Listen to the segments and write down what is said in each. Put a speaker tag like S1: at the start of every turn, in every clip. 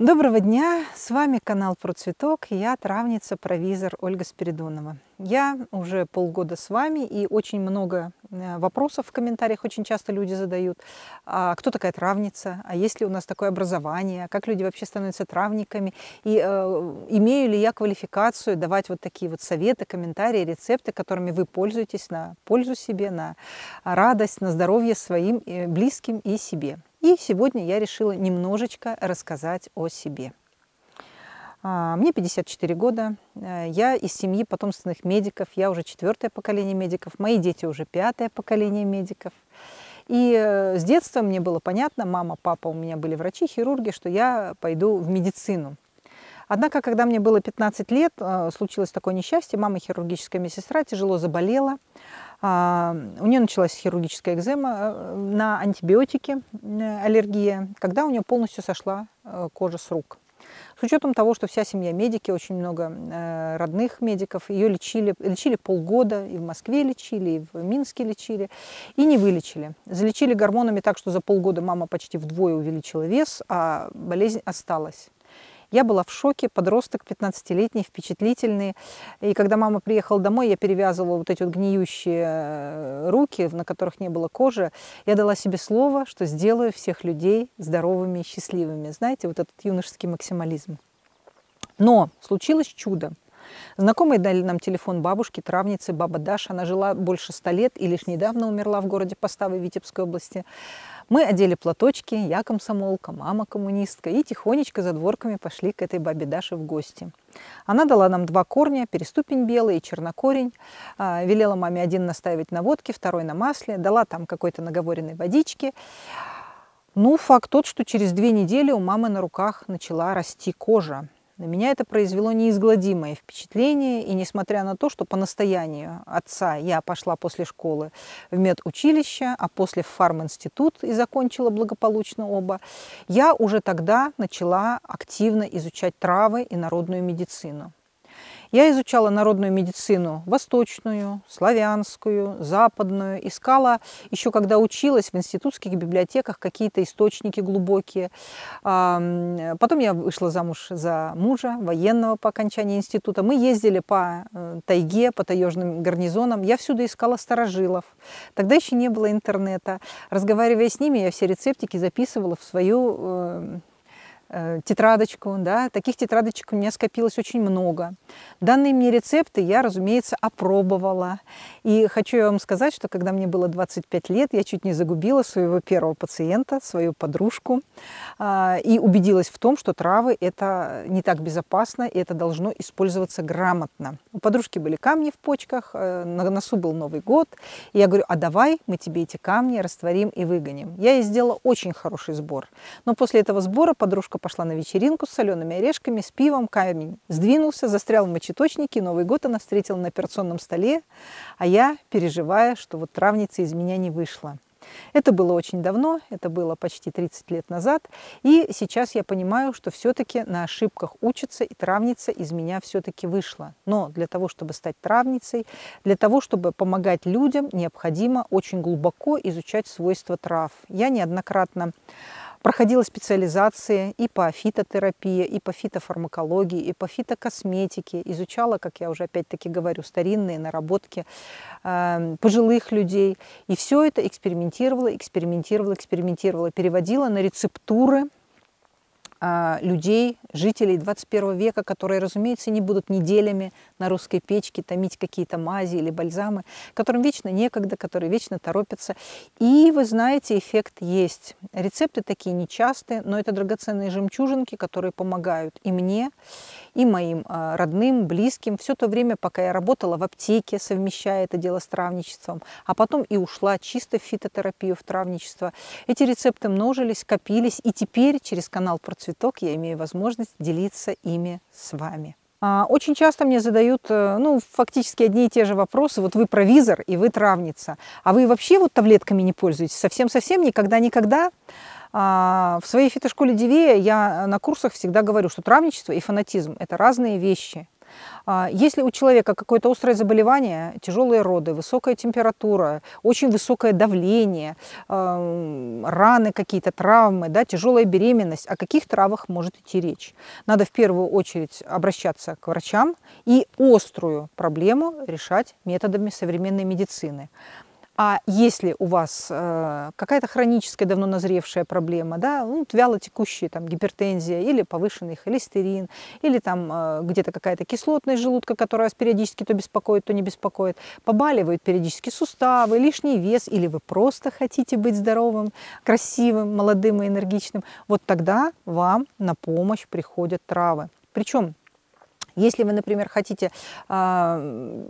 S1: Доброго дня! С вами канал про цветок. я травница-провизор Ольга Спиридонова. Я уже полгода с вами, и очень много э, вопросов в комментариях очень часто люди задают. А кто такая травница? А есть ли у нас такое образование? Как люди вообще становятся травниками? И э, имею ли я квалификацию давать вот такие вот советы, комментарии, рецепты, которыми вы пользуетесь на пользу себе, на радость, на здоровье своим э, близким и себе? И сегодня я решила немножечко рассказать о себе. А, мне 54 года, э, я из семьи потомственных медиков, я уже четвертое поколение медиков, мои дети уже пятое поколение медиков. И э, с детства мне было понятно, мама, папа у меня были врачи, хирурги, что я пойду в медицину. Однако, когда мне было 15 лет, э, случилось такое несчастье. Мама хирургическая медсестра тяжело заболела. А, у нее началась хирургическая экзема на антибиотики, аллергия, когда у нее полностью сошла кожа с рук. С учетом того, что вся семья медики, очень много э, родных медиков, ее лечили, лечили полгода, и в Москве лечили, и в Минске лечили, и не вылечили. Залечили гормонами так, что за полгода мама почти вдвое увеличила вес, а болезнь осталась. Я была в шоке, подросток 15-летний, впечатлительный. И когда мама приехала домой, я перевязывала вот эти вот гниющие э, руки, на которых не было кожи. Я дала себе слово, что сделаю всех людей здоровыми и счастливыми. Знаете, вот этот юношеский максимализм. Но случилось чудо. Знакомые дали нам телефон бабушки, травницы, баба Даша. Она жила больше ста лет и лишь недавно умерла в городе Поставы Витебской области. Мы одели платочки, я комсомолка, мама коммунистка, и тихонечко за дворками пошли к этой бабе Даше в гости. Она дала нам два корня, переступень белый и чернокорень, а, велела маме один наставить на водке, второй на масле, дала там какой-то наговоренной водички. Ну, факт тот, что через две недели у мамы на руках начала расти кожа. На меня это произвело неизгладимое впечатление, и несмотря на то, что по настоянию отца я пошла после школы в медучилище, а после в фарминститут и закончила благополучно оба, я уже тогда начала активно изучать травы и народную медицину. Я изучала народную медицину восточную, славянскую, западную, искала еще когда училась в институтских библиотеках какие-то источники глубокие. Потом я вышла замуж за мужа, военного по окончании института. Мы ездили по э, тайге, по таежным гарнизонам. Я всюду искала старожилов. Тогда еще не было интернета. Разговаривая с ними, я все рецептики записывала в свою э, Э, тетрадочку. Да? Таких тетрадочек у меня скопилось очень много. Данные мне рецепты я, разумеется, опробовала. И хочу я вам сказать, что когда мне было 25 лет, я чуть не загубила своего первого пациента, свою подружку, а, и убедилась в том, что травы – это не так безопасно, и это должно использоваться грамотно. У подружки были камни в почках, э, на носу был Новый год. И я говорю, а давай мы тебе эти камни растворим и выгоним. Я ей сделала очень хороший сбор. Но после этого сбора подружка пошла на вечеринку с солеными орешками, с пивом, камень сдвинулся, застрял в мочеточнике, Новый год она встретила на операционном столе, а я, переживая, что вот травница из меня не вышла. Это было очень давно, это было почти 30 лет назад, и сейчас я понимаю, что все-таки на ошибках учится, и травница из меня все-таки вышла. Но для того, чтобы стать травницей, для того, чтобы помогать людям, необходимо очень глубоко изучать свойства трав. Я неоднократно проходила специализации и по фитотерапии, и по фитофармакологии, и по фитокосметике, изучала, как я уже опять-таки говорю, старинные наработки э, пожилых людей. И все это экспериментировала, экспериментировала, экспериментировала, переводила на рецептуры а, людей, жителей 21 века, которые, разумеется, не будут неделями на русской печке томить какие-то мази или бальзамы, которым вечно некогда, которые вечно торопятся. И, вы знаете, эффект есть. Рецепты такие нечастые, но это драгоценные жемчужинки, которые помогают и мне, и моим э, родным, близким. Все то время, пока я работала в аптеке, совмещая это дело с травничеством, а потом и ушла чисто в фитотерапию, в травничество. Эти рецепты множились, копились, и теперь через канал Процветок я имею возможность делиться ими с вами. А, очень часто мне задают, э, ну, фактически одни и те же вопросы. Вот вы провизор, и вы травница. А вы вообще вот таблетками не пользуетесь? Совсем-совсем никогда-никогда? А, в своей фитошколе Дивея я на курсах всегда говорю, что травничество и фанатизм – это разные вещи. А, если у человека какое-то острое заболевание, тяжелые роды, высокая температура, очень высокое давление, а, раны какие-то, травмы, да, тяжелая беременность, о каких травах может идти речь? Надо в первую очередь обращаться к врачам и острую проблему решать методами современной медицины. А если у вас э, какая-то хроническая, давно назревшая проблема, да, ну, вяло текущая там, гипертензия или повышенный холестерин, или там э, где-то какая-то кислотная желудка, которая вас периодически то беспокоит, то не беспокоит, побаливают периодически суставы, лишний вес, или вы просто хотите быть здоровым, красивым, молодым и энергичным, вот тогда вам на помощь приходят травы. Причем если вы, например, хотите э,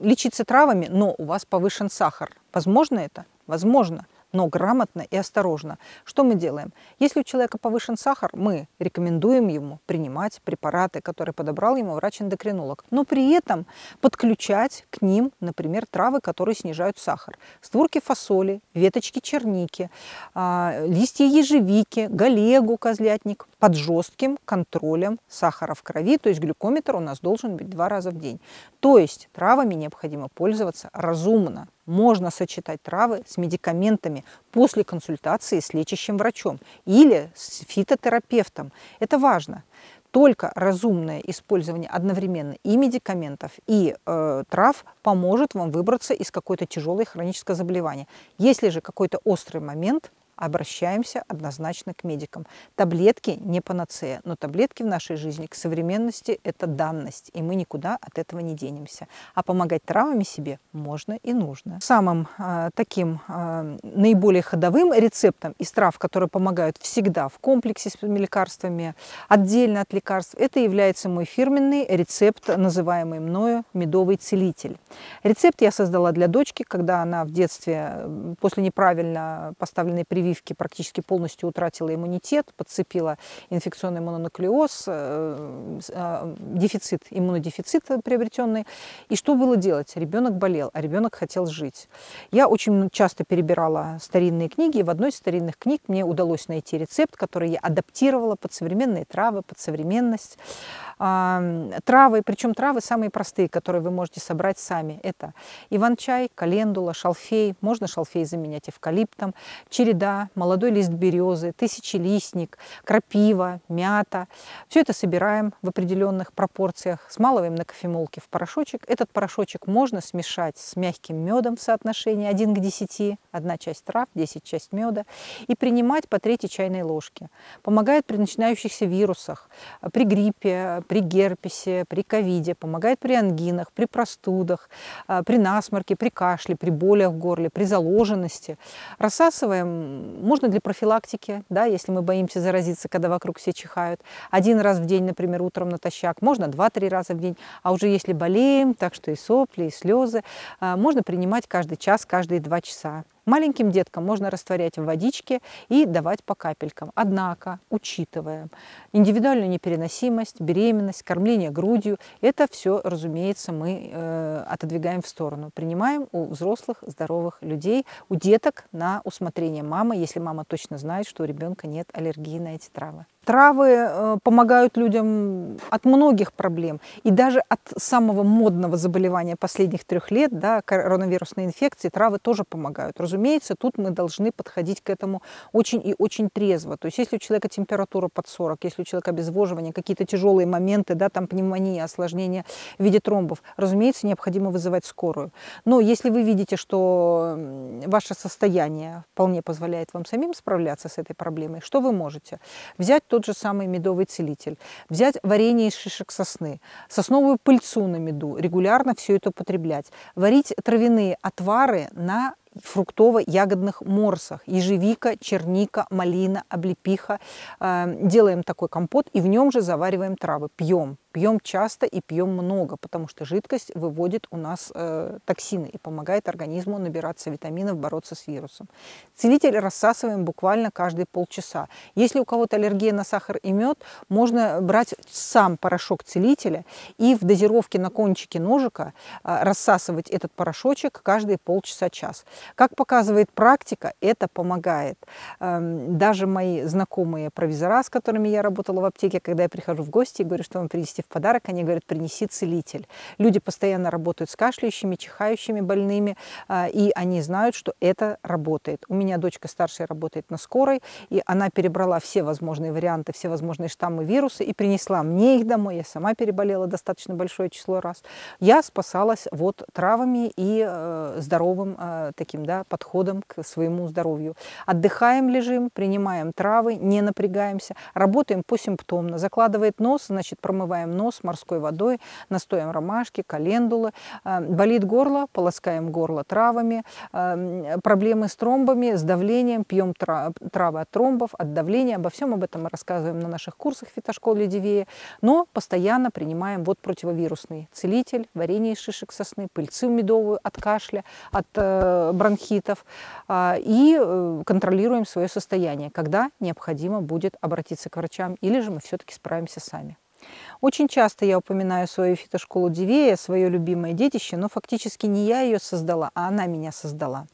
S1: лечиться травами, но у вас повышен сахар, возможно это? Возможно но грамотно и осторожно. Что мы делаем? Если у человека повышен сахар, мы рекомендуем ему принимать препараты, которые подобрал ему врач-эндокринолог, но при этом подключать к ним, например, травы, которые снижают сахар. Створки фасоли, веточки черники, а, листья ежевики, галегу, козлятник под жестким контролем сахара в крови, то есть глюкометр у нас должен быть два раза в день. То есть травами необходимо пользоваться разумно, можно сочетать травы с медикаментами после консультации с лечащим врачом или с фитотерапевтом. Это важно. Только разумное использование одновременно и медикаментов, и э, трав поможет вам выбраться из какой-то тяжелой хронического заболевания. Если же какой-то острый момент, обращаемся однозначно к медикам. Таблетки не панацея, но таблетки в нашей жизни к современности – это данность, и мы никуда от этого не денемся. А помогать травами себе можно и нужно. Самым э, таким э, наиболее ходовым рецептом из трав, которые помогают всегда в комплексе с лекарствами, отдельно от лекарств, это является мой фирменный рецепт, называемый мною «Медовый целитель». Рецепт я создала для дочки, когда она в детстве после неправильно поставленной прививки прививки практически полностью утратила иммунитет, подцепила инфекционный мононуклеоз, э, э, дефицит, иммунодефицит приобретенный. И что было делать? Ребенок болел, а ребенок хотел жить. Я очень часто перебирала старинные книги, и в одной из старинных книг мне удалось найти рецепт, который я адаптировала под современные травы, под современность. А, травы, причем травы самые простые, которые вы можете собрать сами. Это иван-чай, календула, шалфей. Можно шалфей заменять эвкалиптом. Череда молодой лист березы, тысячелистник, крапива, мята. Все это собираем в определенных пропорциях, смалываем на кофемолке в порошочек. Этот порошочек можно смешать с мягким медом в соотношении 1 к 10, одна часть трав, 10 часть меда, и принимать по третьей чайной ложке. Помогает при начинающихся вирусах, при гриппе, при герпесе, при ковиде, помогает при ангинах, при простудах, э, при насморке, при кашле, при болях в горле, при заложенности. Рассасываем можно для профилактики, да, если мы боимся заразиться, когда вокруг все чихают. Один раз в день, например, утром натощак, можно два-три раза в день. А уже если болеем, так что и сопли, и слезы, а, можно принимать каждый час, каждые два часа. Маленьким деткам можно растворять в водичке и давать по капелькам. Однако, учитывая индивидуальную непереносимость, беременность, кормление грудью, это все, разумеется, мы э, отодвигаем в сторону. Принимаем у взрослых здоровых людей, у деток на усмотрение мамы, если мама точно знает, что у ребенка нет аллергии на эти травы. Травы э, помогают людям от многих проблем и даже от самого модного заболевания последних трех лет, да, коронавирусной инфекции, травы тоже помогают. Разумеется, тут мы должны подходить к этому очень и очень трезво. То есть если у человека температура под 40, если у человека обезвоживание, какие-то тяжелые моменты, да, там пневмония, осложнения в виде тромбов, разумеется, необходимо вызывать скорую. Но если вы видите, что ваше состояние вполне позволяет вам самим справляться с этой проблемой, что вы можете? Взять тот же самый медовый целитель, взять варенье из шишек сосны, сосновую пыльцу на меду, регулярно все это употреблять, варить травяные отвары на фруктово-ягодных морсах. Ежевика, черника, малина, облепиха. Э, делаем такой компот и в нем же завариваем травы, пьем. Пьем часто и пьем много, потому что жидкость выводит у нас э, токсины и помогает организму набираться витаминов, бороться с вирусом. Целитель рассасываем буквально каждые полчаса. Если у кого-то аллергия на сахар и мед, можно брать сам порошок целителя и в дозировке на кончике ножика э, рассасывать этот порошочек каждые полчаса-час. Как показывает практика, это помогает. Э, даже мои знакомые провизора, с которыми я работала в аптеке, когда я прихожу в гости и говорю, что вам принести в подарок они говорят, принеси целитель. Люди постоянно работают с кашляющими, чихающими больными, а, и они знают, что это работает. У меня дочка старшая работает на скорой, и она перебрала все возможные варианты, все возможные штаммы вируса и принесла мне их домой. Я сама переболела достаточно большое число раз. Я спасалась вот травами и э, здоровым э, таким да, подходом к своему здоровью. Отдыхаем, лежим, принимаем травы, не напрягаемся, работаем посимптомно. Закладывает нос, значит, промываем вытираем нос морской водой, настоем ромашки, календулы. Э, болит горло, полоскаем горло травами. Эм, проблемы с тромбами, с давлением, пьем травы от тромбов, от давления. Обо всем об этом мы рассказываем на наших курсах фитошколы Дивея. Но постоянно принимаем вот противовирусный целитель, варенье из шишек сосны, пыльцу медовую от кашля, от э, бронхитов. Э, и контролируем свое состояние, когда необходимо будет обратиться к врачам или же мы все-таки справимся сами. Очень часто я упоминаю свою фитошколу Дивея, свое любимое детище, но фактически не я ее создала, а она меня создала.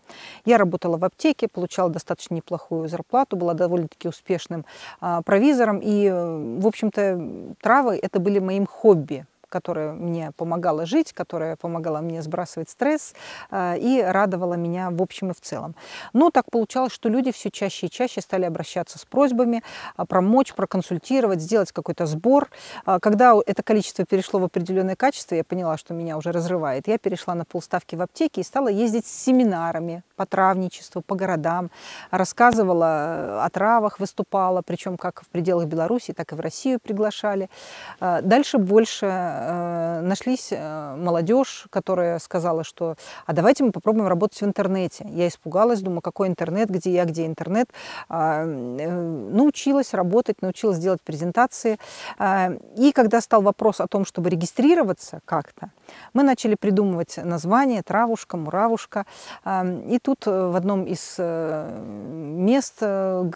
S1: Я работала в аптеке, получала достаточно неплохую зарплату, была довольно-таки успешным а, провизором, и, э, в общем-то, травы – это были моим хобби – которая мне помогала жить, которая помогала мне сбрасывать стресс э, и радовала меня в общем и в целом. Но так получалось, что люди все чаще и чаще стали обращаться с просьбами э, промочь, проконсультировать, сделать какой-то сбор. Э, когда это количество перешло в определенное качество, я поняла, что меня уже разрывает. Я перешла на полставки в аптеке и стала ездить с семинарами по травничеству, по городам, рассказывала о травах, выступала, причем как в пределах Беларуси, так и в Россию приглашали. Дальше больше меня э, нашлись э, молодежь, которая сказала, что а давайте мы попробуем работать в интернете. Я испугалась, думаю, какой интернет, где я, где интернет. А, э, научилась работать, научилась делать презентации. А, и когда стал вопрос о том, чтобы регистрироваться как-то, мы начали придумывать название «Травушка», «Муравушка». А, и тут в одном из мест,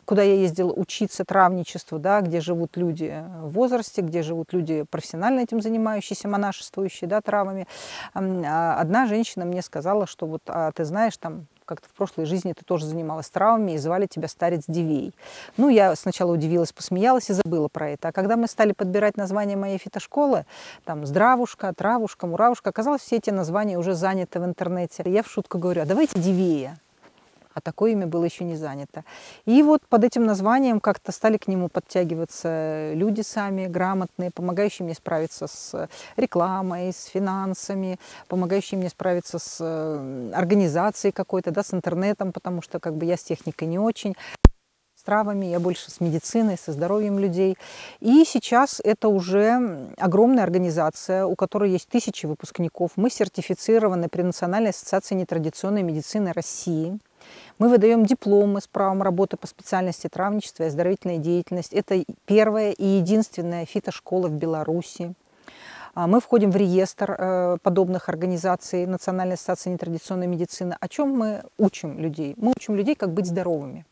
S1: куда я ездила учиться травничеству, да, где живут люди в возрасте, где живут люди профессионально этим занимаются, занимающийся монашествующий, да, травами, а одна женщина мне сказала, что вот, а, ты знаешь, там, как-то в прошлой жизни ты тоже занималась травами и звали тебя старец Дивей. Ну, я сначала удивилась, посмеялась и забыла про это. А когда мы стали подбирать название моей фитошколы, там здравушка, травушка, муравушка, оказалось, все эти названия уже заняты в интернете. Я в шутку говорю, а давайте Дивея а такое имя было еще не занято. И вот под этим названием как-то стали к нему подтягиваться люди сами, грамотные, помогающие мне справиться с рекламой, с финансами, помогающие мне справиться с э, организацией какой-то, да, с интернетом, потому что как бы я с техникой не очень с травами, я больше с медициной, со здоровьем людей. И сейчас это уже огромная организация, у которой есть тысячи выпускников. Мы сертифицированы при Национальной ассоциации нетрадиционной медицины России. Мы выдаем дипломы с правом работы по специальности травничества и оздоровительная деятельность. Это первая и единственная фитошкола в Беларуси. А, мы входим в реестр э, подобных организаций Национальной ассоциации нетрадиционной медицины. О чем мы учим людей? Мы учим людей, как быть здоровыми.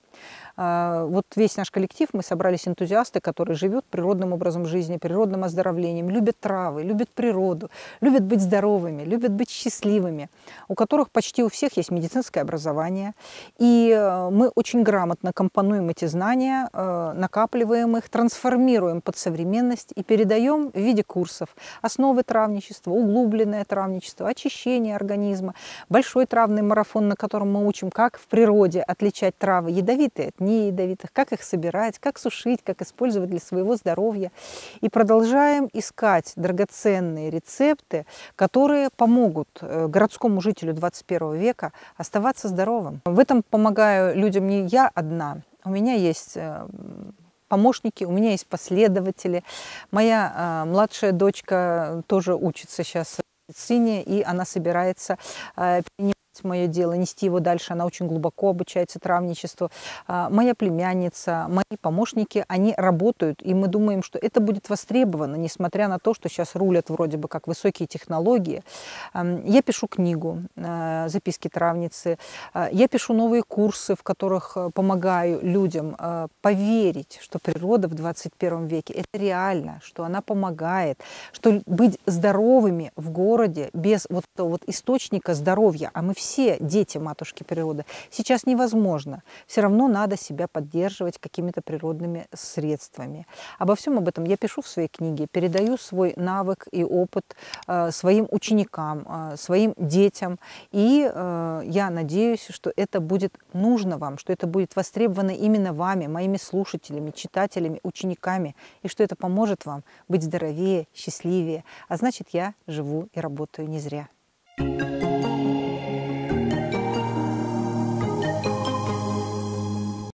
S1: А, вот весь наш коллектив, мы собрались энтузиасты, которые живут природным образом жизни, природным оздоровлением, любят травы, любят природу, любят быть здоровыми, любят быть счастливыми, у которых почти у всех есть медицинское образование. И э, мы очень грамотно компонуем эти знания, э, накапливаем их, трансформируем под современность и передаем в виде курсов основы травничества, углубленное травничество, очищение организма, большой травный марафон, на котором мы учим, как в природе отличать травы ядовитые от змей ядовитых, как их собирать, как сушить, как использовать для своего здоровья. И продолжаем искать драгоценные рецепты, которые помогут э, городскому жителю 21 века оставаться здоровым. В этом помогаю людям не я одна. У меня есть э, помощники, у меня есть последователи. Моя э, младшая дочка тоже учится сейчас медицине, и она собирается принимать мое дело, нести его дальше. Она очень глубоко обучается травничеству. А, моя племянница, мои помощники, они работают, и мы думаем, что это будет востребовано, несмотря на то, что сейчас рулят вроде бы как высокие технологии. Я пишу книгу а, «Записки травницы», а, я пишу новые курсы, в которых э, помогаю людям поверить, что природа в 21 веке – это реально, что она помогает, что быть здоровыми в городе без вот, вот источника здоровья, а мы все все дети матушки природы. Сейчас невозможно. Все равно надо себя поддерживать какими-то природными средствами. Обо всем об этом я пишу в своей книге, передаю свой навык и опыт э, своим ученикам, э, своим детям. И э, я надеюсь, что это будет нужно вам, что это будет востребовано именно вами, моими слушателями, читателями, учениками, и что это поможет вам быть здоровее, счастливее. А значит, я живу и работаю не зря. thank you